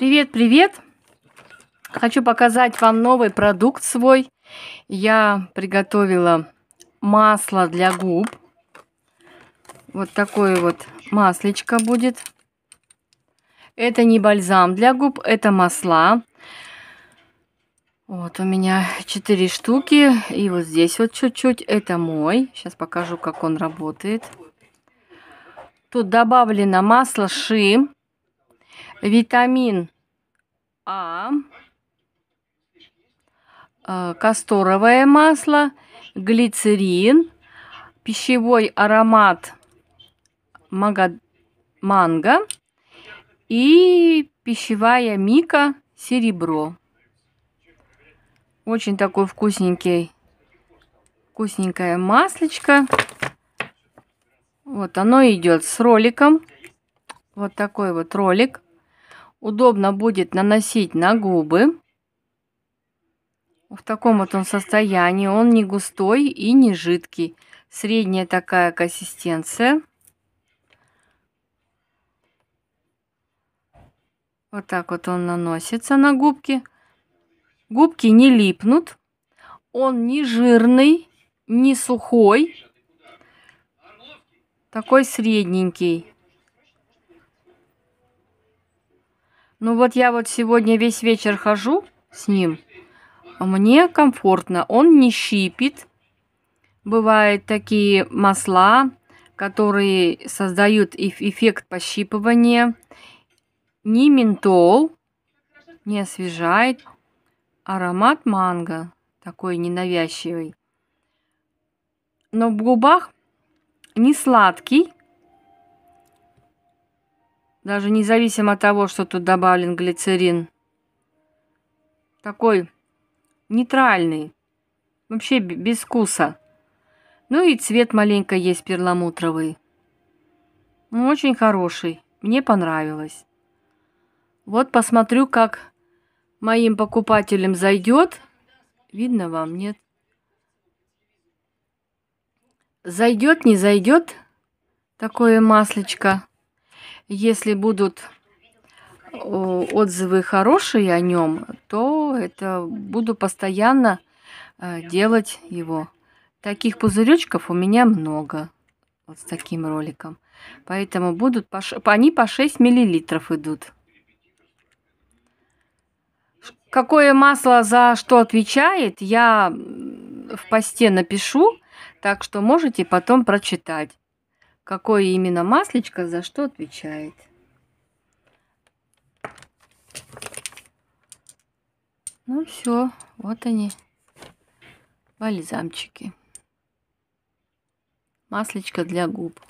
Привет, привет! Хочу показать вам новый продукт свой. Я приготовила масло для губ. Вот такое вот маслечко будет. Это не бальзам для губ, это масла. Вот у меня 4 штуки. И вот здесь вот чуть-чуть. Это мой. Сейчас покажу, как он работает. Тут добавлено масло ши витамин А, э, касторовое масло, глицерин, пищевой аромат мага, манго и пищевая мика серебро. Очень такой вкусненький, вкусненькое маслечко. Вот оно идет с роликом. Вот такой вот ролик удобно будет наносить на губы. В таком вот он состоянии, он не густой и не жидкий. Средняя такая консистенция. Вот так вот он наносится на губки. Губки не липнут. Он не жирный, не сухой. Такой средненький. Ну вот я вот сегодня весь вечер хожу с ним. Мне комфортно. Он не щипит. Бывают такие масла, которые создают эффект пощипывания. Не ментол, не освежает. Аромат манго такой ненавязчивый. Но в губах не сладкий, даже независимо от того, что тут добавлен глицерин. Такой нейтральный, вообще без вкуса. Ну и цвет маленько есть перламутровый. Ну, очень хороший, мне понравилось. Вот посмотрю, как моим покупателям зайдет. Видно вам, нет? Зайдет, не зайдет такое маслечко. Если будут отзывы хорошие о нем, то это буду постоянно э, делать его. Таких пузыречков у меня много вот с таким роликом. Поэтому будут по они по 6 миллилитров идут. Какое масло за что отвечает, я в посте напишу, так что можете потом прочитать какое именно маслечко за что отвечает. Ну все, вот они, бальзамчики. Маслечко для губ.